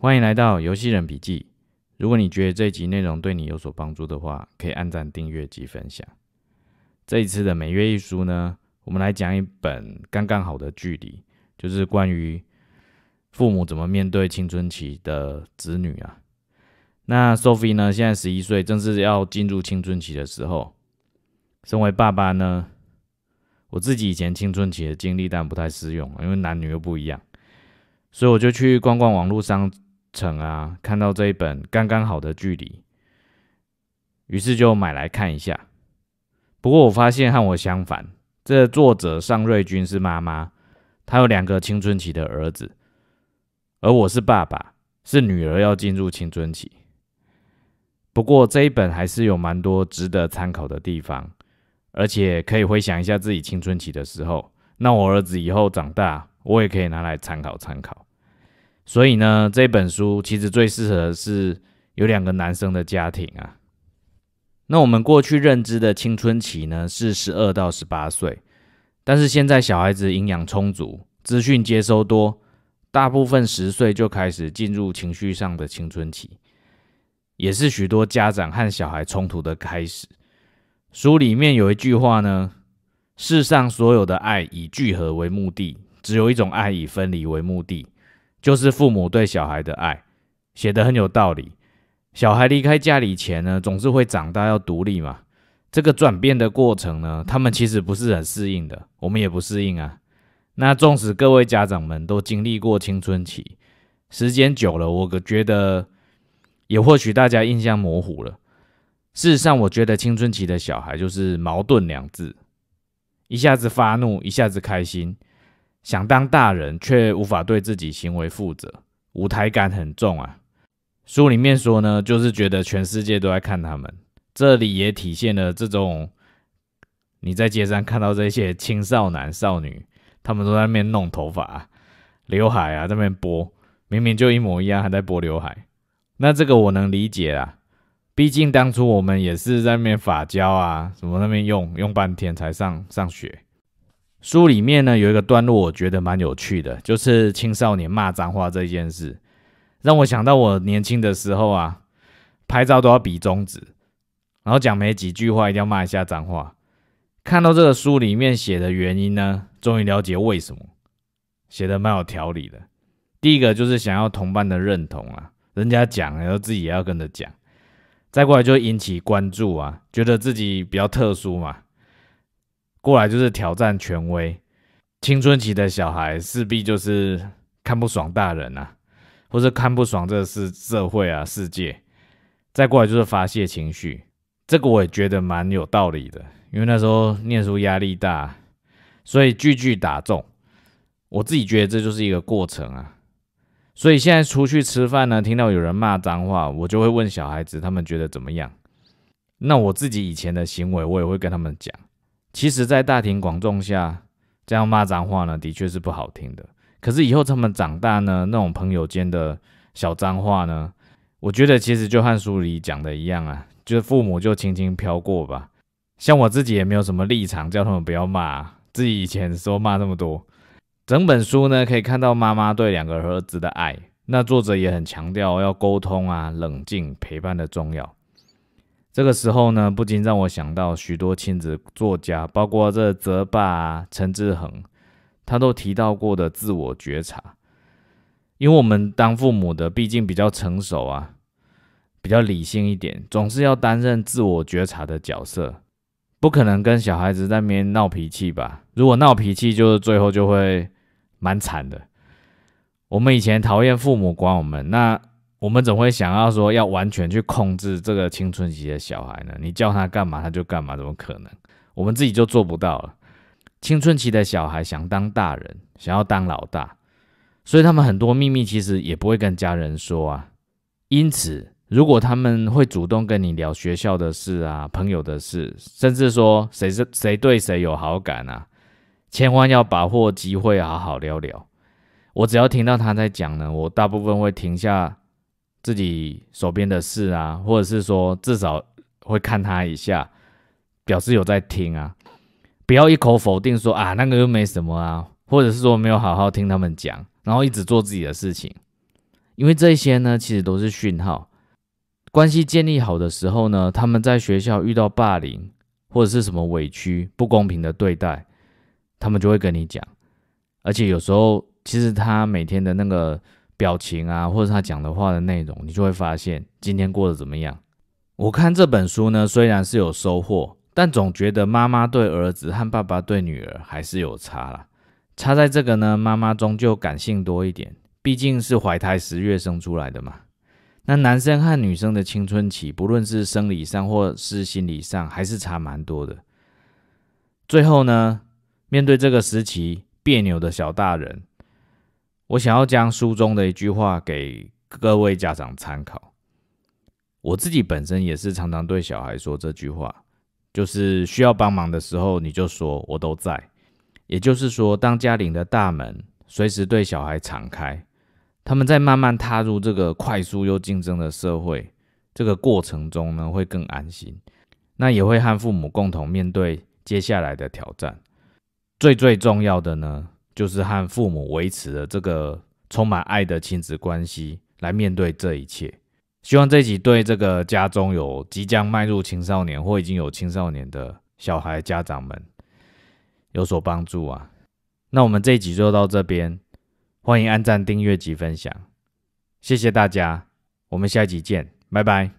欢迎来到游戏人笔记。如果你觉得这集内容对你有所帮助的话，可以按赞、订阅及分享。这一次的每月一书呢，我们来讲一本刚刚好的距离，就是关于父母怎么面对青春期的子女啊。那 Sophie 呢，现在十一岁，正是要进入青春期的时候。身为爸爸呢，我自己以前青春期的经历但然不太适用，因为男女又不一样，所以我就去逛逛网络上。程啊，看到这一本刚刚好的距离，于是就买来看一下。不过我发现和我相反，这作者尚瑞君是妈妈，他有两个青春期的儿子，而我是爸爸，是女儿要进入青春期。不过这一本还是有蛮多值得参考的地方，而且可以回想一下自己青春期的时候。那我儿子以后长大，我也可以拿来参考参考。所以呢，这本书其实最适合是有两个男生的家庭啊。那我们过去认知的青春期呢是十二到十八岁，但是现在小孩子营养充足，资讯接收多，大部分十岁就开始进入情绪上的青春期，也是许多家长和小孩冲突的开始。书里面有一句话呢：世上所有的爱以聚合为目的，只有一种爱以分离为目的。就是父母对小孩的爱，写的很有道理。小孩离开家里前呢，总是会长大要独立嘛。这个转变的过程呢，他们其实不是很适应的，我们也不适应啊。那纵使各位家长们都经历过青春期，时间久了，我个觉得，也或许大家印象模糊了。事实上，我觉得青春期的小孩就是矛盾两字，一下子发怒，一下子开心。想当大人，却无法对自己行为负责，舞台感很重啊。书里面说呢，就是觉得全世界都在看他们。这里也体现了这种，你在街上看到这些青少男少女，他们都在那边弄头发、刘海啊，在那边拨，明明就一模一样，还在拨刘海。那这个我能理解啊，毕竟当初我们也是在那边发胶啊，什么那边用用半天才上上学。书里面呢有一个段落，我觉得蛮有趣的，就是青少年骂脏话这件事，让我想到我年轻的时候啊，拍照都要比中指，然后讲没几句话一定要骂一下脏话。看到这个书里面写的原因呢，终于了解为什么，写的蛮有条理的。第一个就是想要同伴的认同啊，人家讲然后自己也要跟着讲，再过来就引起关注啊，觉得自己比较特殊嘛。过来就是挑战权威，青春期的小孩势必就是看不爽大人啊，或者看不爽这是社会啊世界。再过来就是发泄情绪，这个我也觉得蛮有道理的，因为那时候念书压力大，所以句句打中。我自己觉得这就是一个过程啊，所以现在出去吃饭呢，听到有人骂脏话，我就会问小孩子他们觉得怎么样。那我自己以前的行为，我也会跟他们讲。其实，在大庭广众下这样骂脏话呢，的确是不好听的。可是以后他们长大呢，那种朋友间的小脏话呢，我觉得其实就和书里讲的一样啊，就是父母就轻轻飘过吧。像我自己也没有什么立场叫他们不要骂，自己以前说骂那么多。整本书呢，可以看到妈妈对两个儿子的爱，那作者也很强调要沟通啊、冷静、陪伴的重要。这个时候呢，不禁让我想到许多亲子作家，包括这泽爸陈志恒，他都提到过的自我觉察。因为我们当父母的，毕竟比较成熟啊，比较理性一点，总是要担任自我觉察的角色，不可能跟小孩子在那边闹脾气吧？如果闹脾气，就是最后就会蛮惨的。我们以前讨厌父母管我们，那。我们怎会想要说要完全去控制这个青春期的小孩呢？你叫他干嘛他就干嘛，怎么可能？我们自己就做不到了。青春期的小孩想当大人，想要当老大，所以他们很多秘密其实也不会跟家人说啊。因此，如果他们会主动跟你聊学校的事啊、朋友的事，甚至说谁是谁对谁有好感啊，千万要把握机会好好聊聊。我只要听到他在讲呢，我大部分会停下。自己手边的事啊，或者是说至少会看他一下，表示有在听啊，不要一口否定说啊那个又没什么啊，或者是说没有好好听他们讲，然后一直做自己的事情，因为这些呢其实都是讯号，关系建立好的时候呢，他们在学校遇到霸凌或者是什么委屈不公平的对待，他们就会跟你讲，而且有时候其实他每天的那个。表情啊，或者他讲的话的内容，你就会发现今天过得怎么样。我看这本书呢，虽然是有收获，但总觉得妈妈对儿子和爸爸对女儿还是有差啦。差在这个呢，妈妈终究感性多一点，毕竟是怀胎十月生出来的嘛。那男生和女生的青春期，不论是生理上或是心理上，还是差蛮多的。最后呢，面对这个时期别扭的小大人。我想要将书中的一句话给各位家长参考。我自己本身也是常常对小孩说这句话，就是需要帮忙的时候你就说，我都在。也就是说，当家里的大门随时对小孩敞开，他们在慢慢踏入这个快速又竞争的社会这个过程中呢，会更安心，那也会和父母共同面对接下来的挑战。最最重要的呢。就是和父母维持了这个充满爱的亲子关系来面对这一切。希望这集对这个家中有即将迈入青少年或已经有青少年的小孩家长们有所帮助啊。那我们这集就到这边，欢迎按赞、订阅及分享，谢谢大家，我们下一集见，拜拜。